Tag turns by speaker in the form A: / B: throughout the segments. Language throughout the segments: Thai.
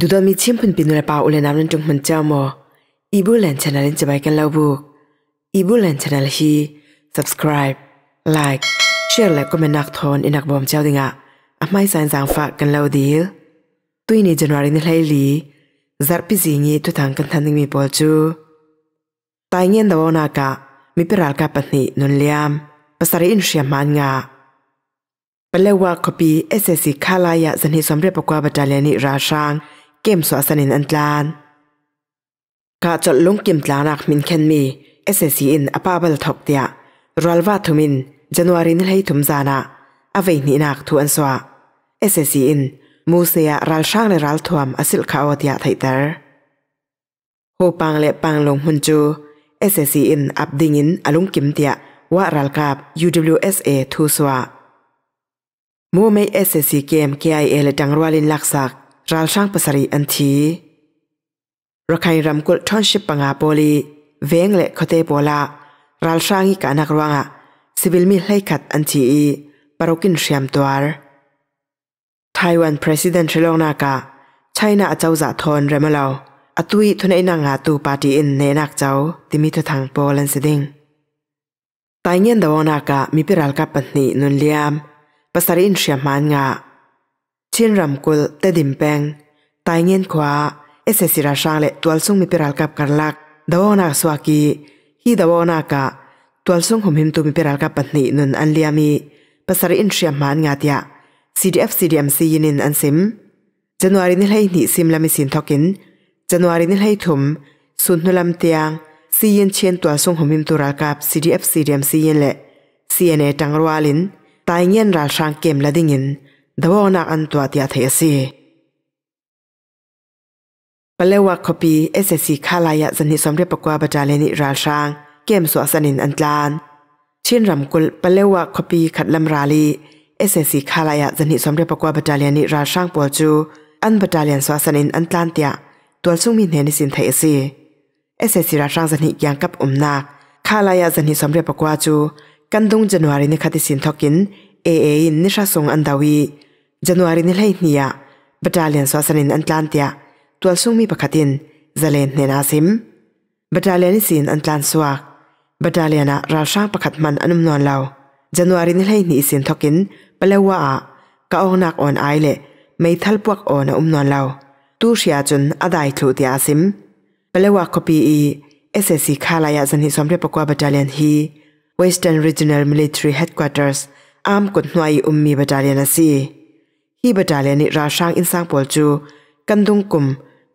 A: ดูดมีเชิ่อมพันปีนุลปาอุเลน้ำนั่นจงมันเจ้ามออีบุแลนชนะนล่นจะไปกันเล่าบุกอีบุแลนชนลฮี subscribe like share และก็เมนนักทอนอินักบอมเจ้าดิงะอาไม่สายสังฝากกันเล่าดีลตุยนเดจันวารินเลลีจัดพิจิงีตุทางกันทันี่มีปอลจูตายเงยนดาวนากะมีเปรัลกาปนินุนเลียมภาษาอินเชียมันงะเป็นเลวาคบีเอสเอซีคาลายะสันหิสมเรียบกว่าบัตรเลนิราชังเกมสวาสนินอันตรานกาจดลงเกมตลานักมินเคนมีเอเซีอินอปาบลทอกเดียรัลวาทุมินจันวารินให้ทุมจานะอเวนีนักทุอันสวาเอเซซีอินมูเซียรัลช่างในรัลทวมอสิลขาวเดียไทเตอร์โฮปังเละปังลงหุนจูเอเซซีอินอับดิงินอลุงกิมเดียว่ารัลกาบ UWSA ทูสวามูไม่เอเซซีเกม KIA และดังรัวลินลักษักรัลช่างภาษาอันทีรักใครรำกุลท่อนชิบปังอาโปลีเวงเละคเตโปลารัลช่างอีกานักรวงอ่ะสิบิลมิให้ขัดอันทีปารุกินเชียมตัวไต้หวันประธานาธิบดีลงนากาใชนาเจ้าจัดทอนเรมเลาอตุยทุนไอนางอาตูปาตีอินเนนักเจ้าที่มีทุทางโปลันเซดิงตายเงินดาวนาคามีเปรัลกับปัตนีนุนเลียมภาษาอินเชียมานงาชินรำกุลเตดิมแปงตายเงินขวาเอเซสิราชางเลตัวลซุงมีเปรัลกับกันลักดาวนาสวากีฮีดาวนากะ ตัวลซุงหมหิมตูมีเปรัลกับปัตนีนุนอันเลียมีภาษาอินเชียมานงาตยา CDF CDMC ยินินอันซิมจันวารินิลให้หนีซิมลามีสินทอกินจันวารินิลให้ถุมสุนนุลำเตียงซียินเชียนตัวซุงหมหิมตูรากับ CDF CDMC ยินเละ CNA ตังรัวลินตายเงินราชางเกมละดิ่งินดวนาอันตัวทดียเทียสิปเลวะคบีเอสเอสีคาลายะสนิสมเรียบกว่าบจาเลนิราชังเกมสวาสนินอันตรานเช่นรำกุลปลวะคบีขัดลำราลีเอสเอสีคาลายะสนิสมเรียบกว่าบจาเลนิราชังปัวจูอันบัจาเลนสวาสนินอันตรานเตียตัวซุ่มมีเหนิสินเทียสิเอสเอสีราชังสนิยังกับอุมนาคาลายะสนิสมเรียบกว่าจูกันดงจันวารินิคดิสินทกินเอเอินนิชาสงอันดาวีจันวารินิเลนียบัตรเลียนสวาสนินอันตันตียตัวสุ่มมีปะกตินจะเลนเนนาซิมบัตรเลียนสินอันตันสวากบัตรเลียนะราชางปกตมันอนุมนวลเลาจันวารินิเลนีสินทกินเปลวว่าก็ออกนักออนไอเลไม่ทัลปวกออนอุมนวลเลาตูเชียจุนอาได้ทูเตีาซิมเปลวว่าคบีอีเอสเอสีคาลายาสนิสมเด็จปกว่าบัตรเลียนฮีว Western r e จ i เน a l m มิลิ a รีเฮด d q u เตอร์สอามกุน่วยอุมมีบัตรเลนซีีบัดาเลนิราชังอินสังปอลจูกันดุงกุม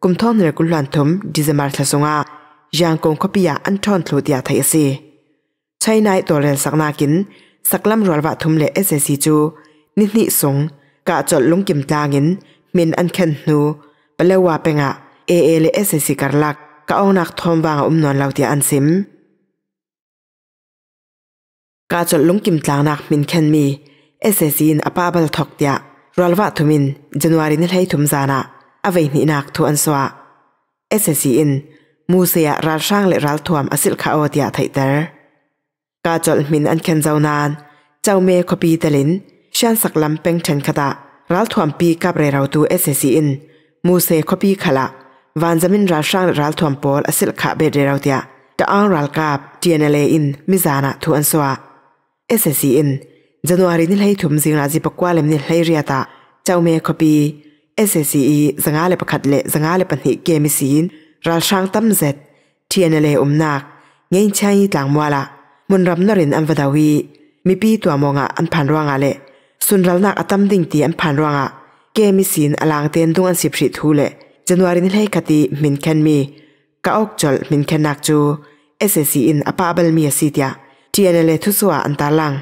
A: กุมทอนเรกุลันทมดิเซมาร์ทสงายังกงคบียาอันทอนทลูดิอาไทยซีใช้นายตัวเรนสักนากินสักลำรัววัทุมเลเอเซซีจูนิทนิสงกะจดลุงกิมตางินมินอันเคนนูเปเลวาเปงะเอเอเลเอเซซีกัลลักกะองนักทอมวางอุมนอนเลาเดียอันซิมกาจดลุงกิมตางนักมินเคนมีเอเซซีนอปาบัลทอกเดียรัลวะทุมินจันวารินให้ทุมจานะอวัยนินักทุอันสวะเอสเซซีอินมูเซียรัลช่างและรัลทวมอสิลขาอวดยาไทเตอร์ กาจอลมินอันเคนเจ้านานเจ้าเมคขบีเตลินเชียนสักลำเป็งเชนคตะรัลทวมปีกับเรราตูเอสเซซีอินมูเซขบีขละวันจะมินรัลช่างและรัลทวมปอลอสิลขาเบเรราตียจะอ้างรัลกาบเจเนเลอินมิจานะทุอันสวะเอสเซซีอินจนวารีนีให้ถุมสิงราจีปกว่าเล่มนี้ให้เรียตาเจ้าเมย์คบีเอสเอซี สงอาเลปขัดเละสงอาเลปันหกเกมิสินราชังตั้มเจ็ดทียนเลอมนัก เงินยใช้หลังว่าละมุนรับนรินอันวดาวี มีปีตัวมองอันผ่านรวงอะไรสุนรัลนักอัตัมดิ่งตีอันผ่านรวงอ่ะเกมิสินอลางเตียนดวงอันสิบสิทธูเลจนวารีนี่ให้คดีมินแคนมีก็อกจลมินแคนักจูเอสเอซีอินอปาเบลมีสิทธิ์เทียนเลทุสวาอันตาลัง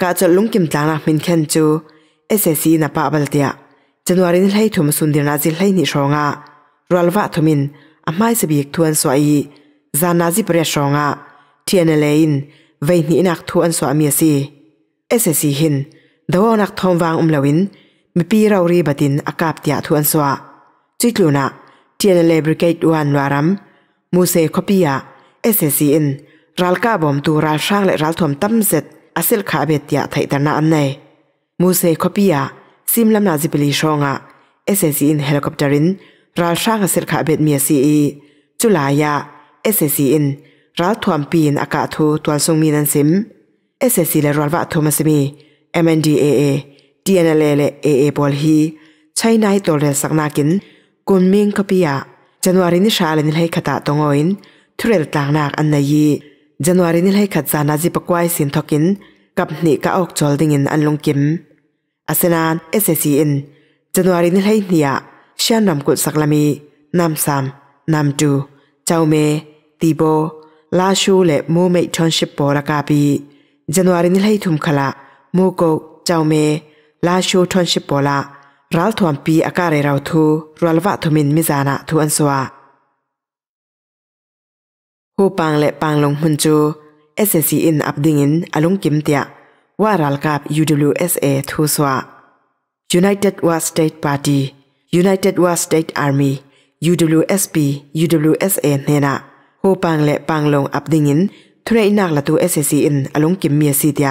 A: ka chol lung kim tlang na min khen chu SSC na pa bal tia January ni hlai thum sun dir na ji hlai ni shonga ralwa thumin amai se biek thuan so ai zana ji pre shonga TNLA in vei ni nak thu an so ami si SSC hin dawa nak thom wang um lawin mi pi rau ri batin akap tia thu an so chitluna TNLA brigade wan waram muse kopia SSC in ralka bom tu ral sang le ral thom tam zet อสิลขาเบตยาไทยตระหนักในมูเซคอปิยาซิมลำนาจิบลีชองะเอสเอซีอินเฮลิคอปเตอร์ินรัลช่างอสิลขาเบตเมียซีอีจุลายาเอสเอซีอินรัลทวมปีนอากาทูตัวทรงมีนันซิมเอสเอซีและรัลวัตทูมัสมีเอ็มเอ็นดีเอเอดีเอ็นเอเลเอเอเอบอลฮีใช้นายตัวเรศักนักินกุนมิงคอปิยาจันวารินิชาเลนเฮคตาตงอินทุเรศต่างนักอันในยีจันวารินิให้ขัดสานาจิปกวัยสินทกินกับนิกาออกจอลดิงินอันลงกิมอาเซนานเอสเอซีอินจันวารินิให้เนียเชียนนำกุศลมีนำซามนำจูเจ้าเมตีโบลาชูและมูเมทอนชิปโปรากาบีจันวารินิให้ทุมขละมูโกเจ้าเมลาชูทอนชิปโปลาราลทวมปีอาการเราทูรัลวะทุมินมิจานาทุอันสวาหูปางและปางลงหุ่นจู s อ n อับดิ่งินอลุงกิมเตียว่ารัลกับ U.W.S.A. ูเอสทูสวา United w a State Party United w a State Army UWSP UWSA เนนะหูปางและปางลงอับดิ่งิน ทุเรนักละตัว s อสอลุงกิมเมียสีเตีย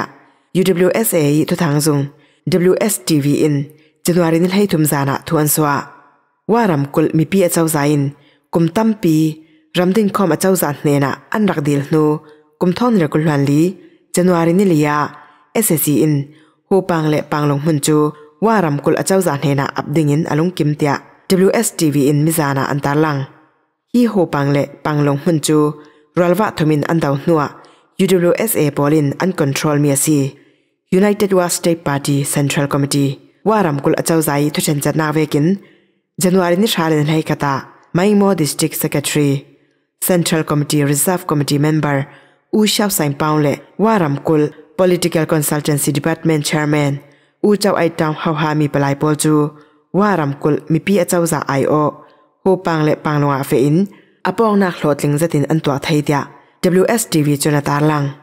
A: UWSA ทุทางซุง WSTV n ินจันวารินให้ทุมจานะทวนสวาว่ารำกุลมีพี่เจ้าใจอินกุมตั้มปีรัมดินคอมอาเจ้าจันเนะอันรักดีลนูกุมท่อนเรกุลวันลีจันวารินิลียาเอสเซซีอินฮูปังเลปังลงหุ่นจูว่ารัมกุลอาเจ้าจันเนะอับดิ่งอินอารมณ์กิมเตะ WSTV อินมิจานาอันตรลังฮีฮูปังเลปังลงหุ่นจูรัลวะทมินอันดาวนัว UWSA บอลินอันคอนโทรลเมียซี United War State Party Central Committee ว่ารัมกุลอาเจ้าใจทุจริตนนาเวกินจันวารินิชาเลนไฮกตาไม่โม่ดิสตริกเซกเตอรี Central Committee Reserve Committee Member U Xiao Sain Paule Waram Kul Political Consultancy Department Chairman U Chao Ai Tang Hau Ha Mi Palai Pol Chu Waram Kul Mi Pi Chao Za Ai O Hu Pang Le Pang Longa Fe In Apong Nak Lot Ling Zatin An Tua Thai Dia WSTV Jonathan Lang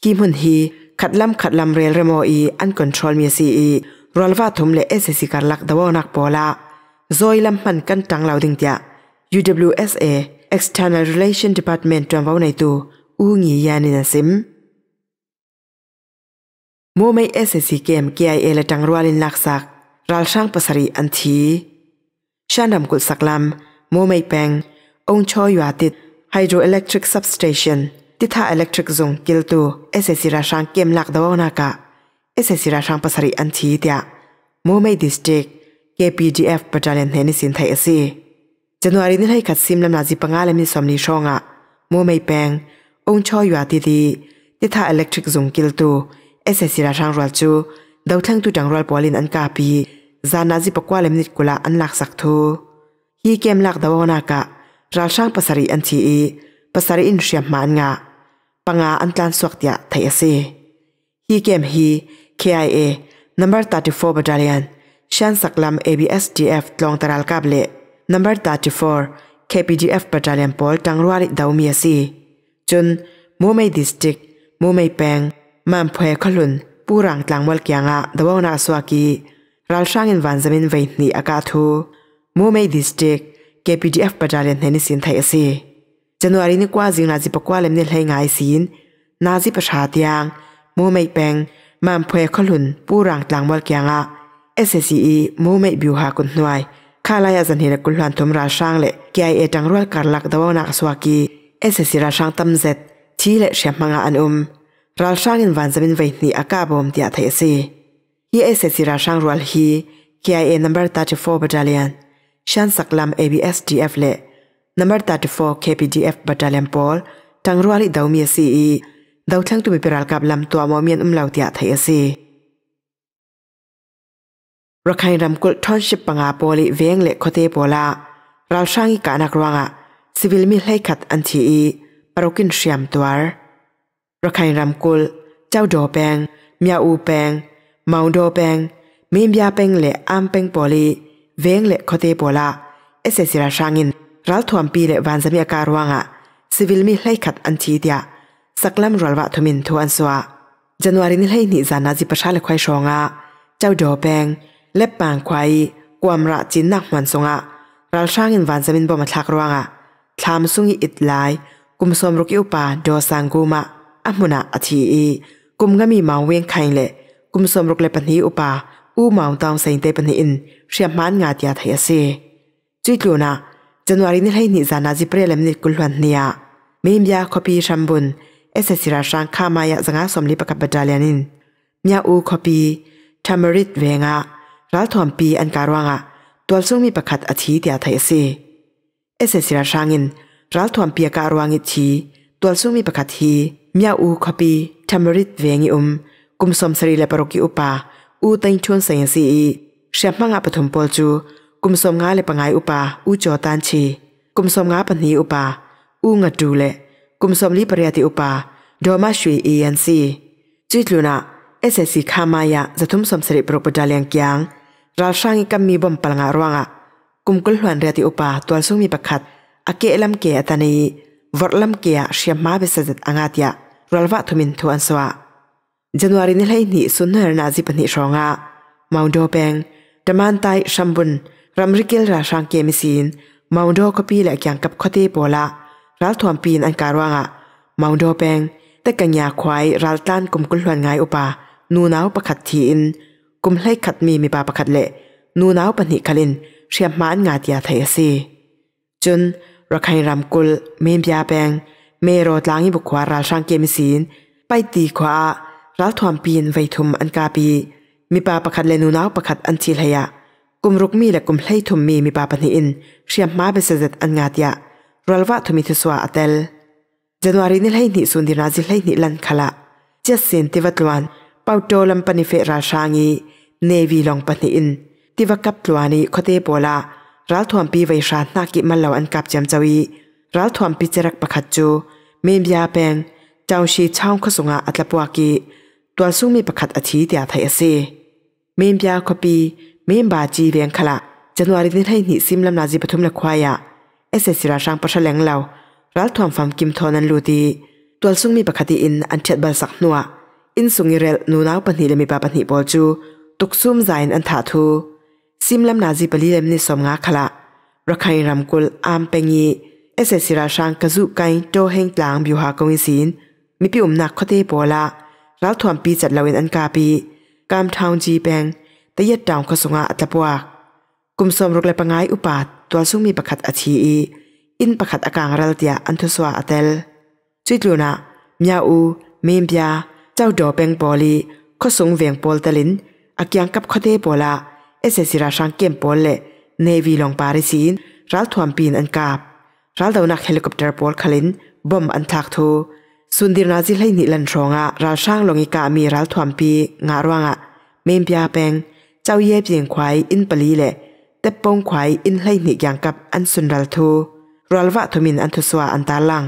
A: Kim Hun Hi Khatlam Khatlam Rail Remo E An Control Mi Si E Rolva Thum Le SSC Karlak Dawo Nak Pola Zoi Lam Man Kan Tang Lau Ding Dia UWSA External Relation Department จวนว่าในตัวอูงียานินาซิมโมไม่เอสซีเกมเกียเอเลังรัวลินลักษักรัลช่างปารีอันทีชานดำกุลสักลำโมไม่แปงองชอยว่าติดไฮโดรอิเล็กทริกซับสเตชันติท่าอิเล็กทริกซงกิลตัวเอสซีราช่างเกมลักดาวนากะเอสซีราช่างปารีอันทีเดียโมไม่ดิสติก KPDF ประจานเห็นสินไทยเอซี Januari ni hai khat sim lam na ji panga lam ni som ni shonga mo mai peng ong cho yua ti ti ti tha electric zung kil tu ssc ra rang rwal chu dau thang tu tang rwal polin an ka pi zana ji pakwa lam ni kula an lak sak thu hi kem lak dawona ka ral sang pasari an chi e pasari in shriam ma an nga panga an tlan suak tia thai ase hi kem hi kia number 34 battalion shan saklam absdf tlong taral kable Number 34 KPGF Battalion Pol Tangruari Daumi Asi Chun Mumei District Mumei Peng Mampue Khalun Purang Tlangwal Kianga Dawona Aswaki Ralshangin Vanzamin Veitni Akathu Mumei District KPDF Battalion Heni Sin Thai Asi January ni kwa jing na ji pakwa lemni hlei ngai sin na ji pasha tiang Mumei Peng Mampue Khalun Purang Tlangwal Kianga SSE Mumei Biuha Kunnuai ข้าลายอาจันเห็นกุลันทุมราช่างเละกี่ไอเอจังรวดการลักดาวนักสวากีเอเซสิราช่างตั้มเซตที่เละเชียมังอันอุมราช่างอินวันจะเป็นไวนี่อากาบอมที่อาเทซีฮีเอเซสิราช่างรัวฮีกี่ไอเอนัมเบอร์ตัดโฟบัตเลียนฉันสักลำเอบีเอสดีเอฟเละนัมเบอร์ตัดโฟเคพีดีเอฟบัตเลียนพอลจังรัวลิดาวมีซีอีดาวทั้งตัวเปรัลกับลำตัวมอมีนอุมเหล่าที่อาเทซีรักใค้รำกุลทอนชิปปังอาปอลิเวงเล็กคเทปอลาเราสร้างอีกานักรวงอ่ะสิวิลมิให้ขัดอันทีอีปรกินเสียมตัวรักใค้รำกุลเจ้าดอแปงเมียอูแปงเมาดอแปงมีมียาแปงเล็กอัมแปงปอลิเวงเล็กคเทปอลาเอเซสิราสร้างอินเราถวมปีเล็กวันจะมีอาการรวงอะสิวิลมิให้ขัดอันทีเดียสักลำรัลวะทุมินทวนสวะจันวารินให้หนีจานาจิปชาเลควายชองอ่ะเจ้าดอแปงเล็บปางควายกวามระจินนักมันสงะเราช่างอินวันจะมินบ่มาทักรวงอ่ะทามสุงอิดลายกุมสมรุกิอุปาดอสังกูมะอัมุนาอธีอีกุมก็มีเมาเวียงไข่เลยกุมสมรุกเลปันฮีอุปาอูเมาตองเซนเตปันฮีอินเชียมานงาดยาไทยเซจุดลูนะจันวารินีให้นิจานาจิเปรเลมนิกุลวันเนียมีมยาคอปีชัมบุนเอสเซซิราช่างข้ามายะสังะาสมลิปกับบดาเลยนินมียาอูคอปีทามริดเวงะรัฐทอมปีอันการวาง่ะตัวซึ่งมีประคัดอธิเดียไทยสิเอเซสิราช่างินรัฐทอมปีการว่างอิชีตัวซึ่งมีประคัดฮีมียอูขบีทำมริดเวงิอุมกุมสมสรีเลปรกิอุปาอูตังชนเสียงสีเชียมังอาปฐมปอลจูกุมสมงาเลปังไงอุปาอูจอตันชีกุมสมงาปนฮีอุปาอูงัดดูเลกุมสมลีปริยติอุปาดอมาชวีเอียนซีจุดลุนะเอเซสิขามายะจะทุ่มสมสริปรกปดาเลียงกียงราช่างกำมีบอมปลงารวงะกุมกุลหวนเรียติอุปาตัวสุงมีประคัดอเกลัมเกอตานีวอลลัมเกียเชียมาเบสจัตอังอาตยารัลวะทุมินทวนสวะจันวารินิเลยนีสุนเนรนาจิปนิชองะมาวดอเปงดมานไตชัมบุนรัมริกิลราช่างเกมิสินมาวดอกปีและยังกับคดีโปละรัลทวมปีนอันการวงะมาวดอเปงแต่กัญญาควายรัลตันกุมกุลหวนไงอุปานูนาวประคัดทีนกุมไล่ขัดมีมีปาประขัดเละ นูน้าวปนิคลินเชียมมานงาตยาไทยสีจนรักใหรรำกุลเมียาแปงเมโรดลางอิบุควาราช่างเกมศีนไปตีขวารัลทวมปีนไวทุมอันกาปีมีปาประคัดเลนูน้าวประคัดอันทีลยะกุมรุกมีและกุมไล่ทุมมีมีปาปนิอินเชียมมาเป็นเสด็จอันงาตยารัลวะทุมิทุสวาอัตเตลจันวารีนิไล่หนีสุนดินาจิไล่หนีลันขละเจสเซนติวัตลวันเป้าโจลำปนิเฟราชางีเนวีลองปนิอินที่ว่ากับตัวนี้คดีโวละรัลทวมปีไวชานากิมันเหล่าอันกับจำจวีรัลทวมปีเจรักประคัดจูเมมยาแปงเจ้าชีช่างขสงาอัตลปวากี ตัวซุ่มมีประคัดอธิเดียไทยเซ เมมยาคบีเมมบาจีเวียงขละจันวารีดินให้หนีซิมลำนาจีปทุมละควายะเอเซสิราชังประชแหลงเหล่ารัลทวมฟังกิมทอนันลูดี ตัวซุ่มมีประคัดอินอันเชิดบัลสักนัว in sungirel nu nau panhi lemi pa panhi bol chu tuksum zain an tha thu simlam nazi pali lem ni som nga khala rakhain ramkul am pengi ese sira shang kazu kai to heng tlang biu ha kong sin mi pi um nak khote bola ral thom pi chat lawin an ka pi kam thaung ji bang ta yat taung kho sunga atapwa kum som ruk le pangai upat twal sung mi pakhat achi i in pakhat akang ral tia an thu swa atel chuitluna mya u mem bia เจ้าดอเบงปอลีข้อสงเวียงปอลตะลินอักยังกับข้อเดปอละเอเซซิราชังเกมปอลเลเนวีลองปาริสินรัลทวมปีนอันกาบรัลดานักเฮลิคอปเตอร์ปอลคลินบอมอันทักทู สุนดีรนาจิไลนิลันทรองะราช่างลงอีกามีรัลทวมปีงารวงะเมมพยาเปงเจ้าเย็บเยียงควายอินปลีเลแต่ปงควายอินไลนิยังกับอันสุนรัลทูรัลวะทมินอันทุสวาอันตาลัง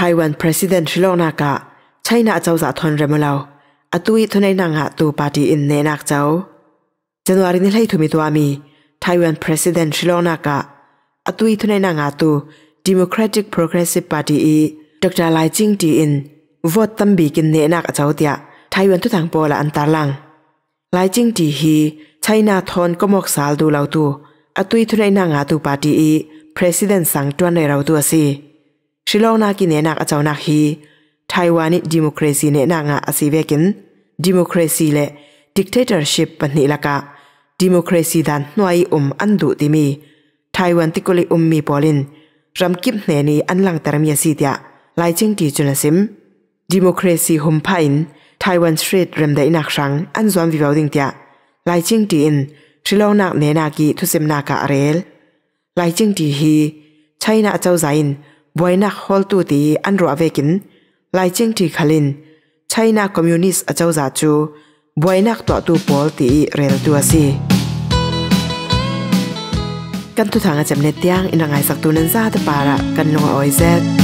A: ไต้หวั President Sri l นากะช h i นาเจ้าสาทนเรมเลาอตุยทุนในนางหะตูปาร์ตี้อินเนนักเจ้าจันวารินีให้ทุมิตัวมีไต้หวั President Sri l นากะอตุยทุนในนางหะตู Democratic Progressive Party อีดรไลจิงตีอินวอดตั้มบีกินเนนักเจ้าเดียต้หวันทุทางโปละอันตาลังไลจิงตีฮีช h i นาทนก็มอกสาลดูเราตูอตุยทุนในนางหะตูปาตีอี President สั่งจวนในเราตัวสีရှီလောင်းနာကိနေနာအချောင်းနာဟီထိုင်ဝမ်နိဒီမိုကရေစီနေနာငါအစီဘဲကင်ဒီမိုကရေစီလေဒစ်တေတာရှစ်ပနိလကာဒီမိုကရေစီဒန်နှွိုင်အုံအန်ဒူတီမီထိုင်ဝမ်တိကိုလီအုံမီပေါ်လင်ရမ်ကိပနေနီအန်လန်တရမီစီတျာလိုင်ချင်းတီချွနစင်ဒီမိုကရေစီဟွန်ဖိုင်ထိုင်ဝမ်စထရီရမ်ဒိုင်နခရန်အန်ဇွမ်ဗီဘောဒင်းတျာလိုင်ချင်းတီအင်ရှီလောင်းနာနေနာကီသူစင်နာကာရဲလိုင်ချင်းတီဟီချိုင်းနာအချောဇိုင် boina hol tu ti an ro avekin lai ching ti khalin china communist achau za chu boina to tu pol ti rel tu asi kan tu thanga chamne tiang inangai sak tu nan za ta para kan lo oi zet